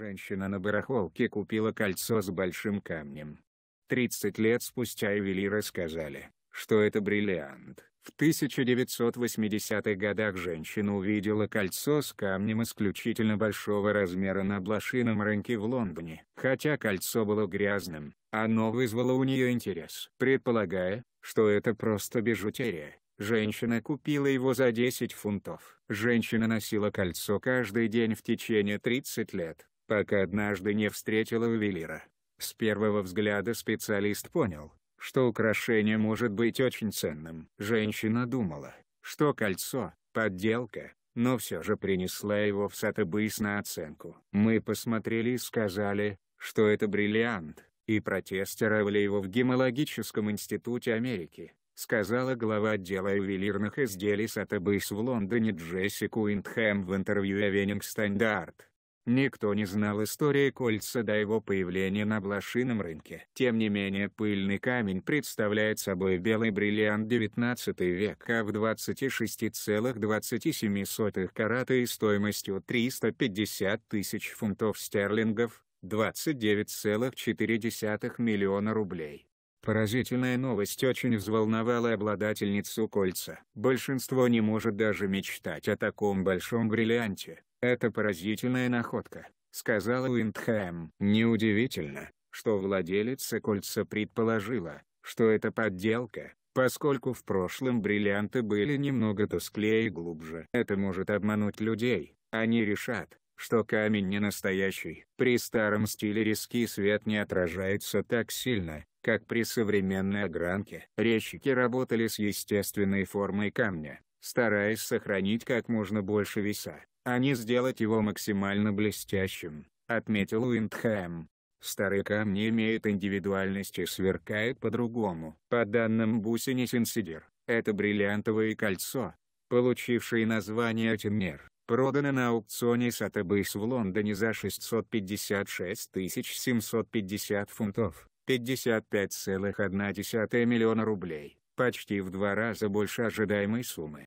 Женщина на барахолке купила кольцо с большим камнем. 30 лет спустя ювелиры сказали, что это бриллиант. В 1980-х годах женщина увидела кольцо с камнем исключительно большого размера на блошином рынке в Лондоне. Хотя кольцо было грязным, оно вызвало у нее интерес. Предполагая, что это просто бижутерия, женщина купила его за 10 фунтов. Женщина носила кольцо каждый день в течение 30 лет пока однажды не встретила ювелира. С первого взгляда специалист понял, что украшение может быть очень ценным. Женщина думала, что кольцо — подделка, но все же принесла его в Сатабыс на оценку. Мы посмотрели и сказали, что это бриллиант, и протестировали его в Гемологическом институте Америки, сказала глава отдела ювелирных изделий Сатабыс в Лондоне Джесси Куинтхэм в интервью Авенинг Стандарт. Никто не знал истории кольца до его появления на блошином рынке. Тем не менее пыльный камень представляет собой белый бриллиант 19 века в 26,27 карата и стоимостью 350 тысяч фунтов стерлингов, 29,4 миллиона рублей. Поразительная новость очень взволновала обладательницу кольца. Большинство не может даже мечтать о таком большом бриллианте. «Это поразительная находка», — сказала Уиндхэм. Неудивительно, что владелица кольца предположила, что это подделка, поскольку в прошлом бриллианты были немного тусклее и глубже. Это может обмануть людей, они решат, что камень не настоящий. При старом стиле резкий свет не отражается так сильно, как при современной огранке. Резчики работали с естественной формой камня, стараясь сохранить как можно больше веса а не сделать его максимально блестящим», — отметил Уиндхэм. Старые камни имеют индивидуальность и сверкают по-другому. По данным Бусини Синсидер, это бриллиантовое кольцо, получившее название Тимер, продано на аукционе Сатабейс в Лондоне за 656 750 фунтов, 55,1 миллиона рублей, почти в два раза больше ожидаемой суммы.